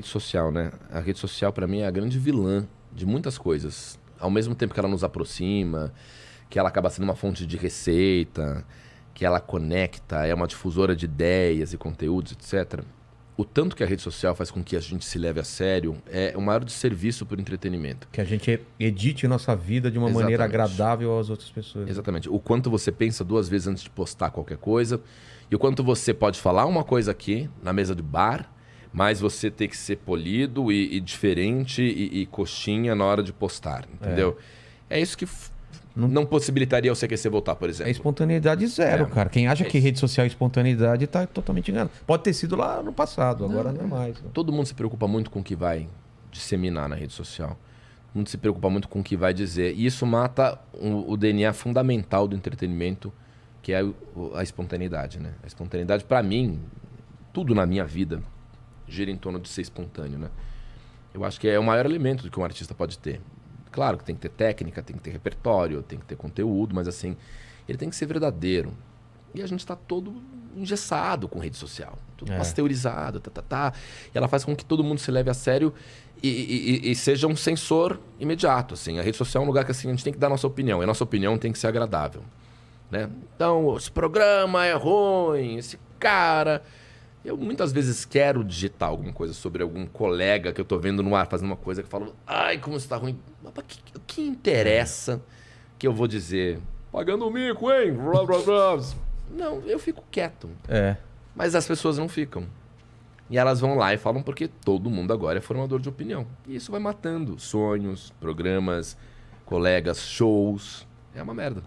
rede social, né? A rede social, para mim, é a grande vilã de muitas coisas. Ao mesmo tempo que ela nos aproxima, que ela acaba sendo uma fonte de receita, que ela conecta, é uma difusora de ideias e conteúdos, etc. O tanto que a rede social faz com que a gente se leve a sério é o maior desserviço para o entretenimento. Que a gente edite nossa vida de uma Exatamente. maneira agradável às outras pessoas. Exatamente. O quanto você pensa duas vezes antes de postar qualquer coisa e o quanto você pode falar uma coisa aqui na mesa de bar mais você ter que ser polido e, e diferente e, e, coxinha na hora de postar, entendeu? É, é isso que não... não... possibilitaria o querer voltar, por exemplo. É espontaneidade zero, é. cara. Quem acha é que rede social é espontaneidade está totalmente enganado. Pode ter sido lá no passado, não, agora não é, é. mais. Né? Todo mundo se preocupa muito com o que vai disseminar na rede social. Todo mundo se preocupa muito com o que vai dizer. E isso mata o, o DNA fundamental do entretenimento, que é a, a espontaneidade, né? A espontaneidade, para mim, tudo na minha vida, gira em torno de ser espontâneo, né? Eu acho que é o maior elemento que um artista pode ter. Claro que tem que ter técnica, tem que ter repertório, tem que ter conteúdo, mas assim, ele tem que ser verdadeiro. E a gente está todo engessado com rede social, tudo é. pasteurizado, tá, tá, tá. E ela faz com que todo mundo se leve a sério e, e, e, seja um sensor imediato, assim. A rede social é um lugar que assim, a gente tem que dar nossa opinião, e a nossa opinião tem que ser agradável, né? Então, esse programa é ruim, esse cara eu muitas vezes quero digitar alguma coisa sobre algum colega que eu tô vendo no ar fazendo uma coisa que eu falo, ai, como está ruim. Mas o que, que, interessa que eu vou dizer? Pagando o mico, hein? Não, eu fico quieto. É. Mas as pessoas não ficam. E elas vão lá e falam porque todo mundo agora é formador de opinião. E isso vai matando sonhos, programas, colegas, shows. É uma merda.